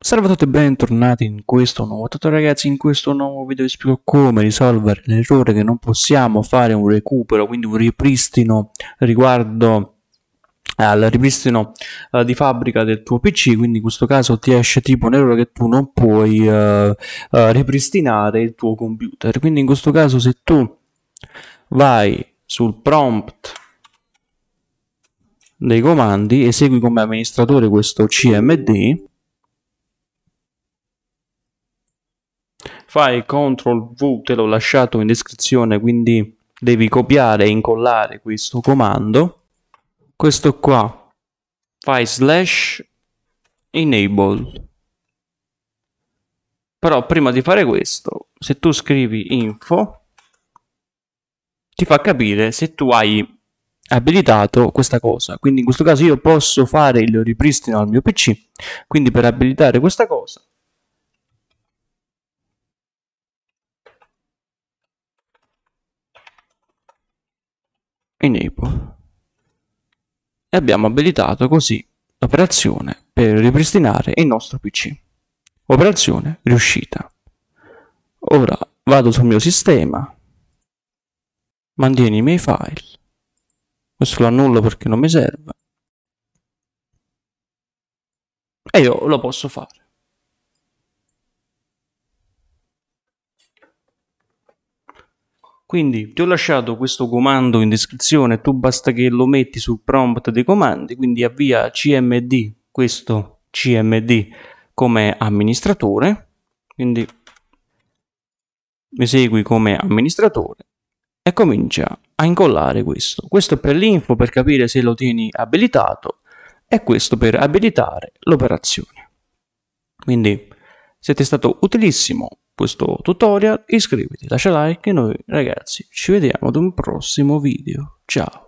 Salve a tutti e bentornati in questo nuovo tutorial ragazzi, in questo nuovo video vi spiego come risolvere l'errore che non possiamo fare un recupero, quindi un ripristino riguardo al ripristino uh, di fabbrica del tuo PC, quindi in questo caso ti esce tipo un errore che tu non puoi uh, uh, ripristinare il tuo computer, quindi in questo caso se tu vai sul prompt dei comandi, esegui come amministratore questo CMD fai CTRL V, te l'ho lasciato in descrizione, quindi devi copiare e incollare questo comando. Questo qua, fai slash enable. Però prima di fare questo, se tu scrivi info, ti fa capire se tu hai abilitato questa cosa. Quindi in questo caso io posso fare il ripristino al mio PC. Quindi per abilitare questa cosa enable e abbiamo abilitato così l'operazione per ripristinare il nostro PC. Operazione riuscita. Ora vado sul mio sistema, mantieni i miei file, questo lo annullo perché non mi serve, e io lo posso fare. Quindi ti ho lasciato questo comando in descrizione, tu basta che lo metti sul prompt dei comandi, quindi avvia cmd, questo cmd come amministratore, quindi mi segui come amministratore e comincia a incollare questo. Questo è per l'info per capire se lo tieni abilitato e questo per abilitare l'operazione. Quindi siete stato utilissimo questo tutorial, iscriviti, lascia like e noi ragazzi ci vediamo ad un prossimo video. Ciao!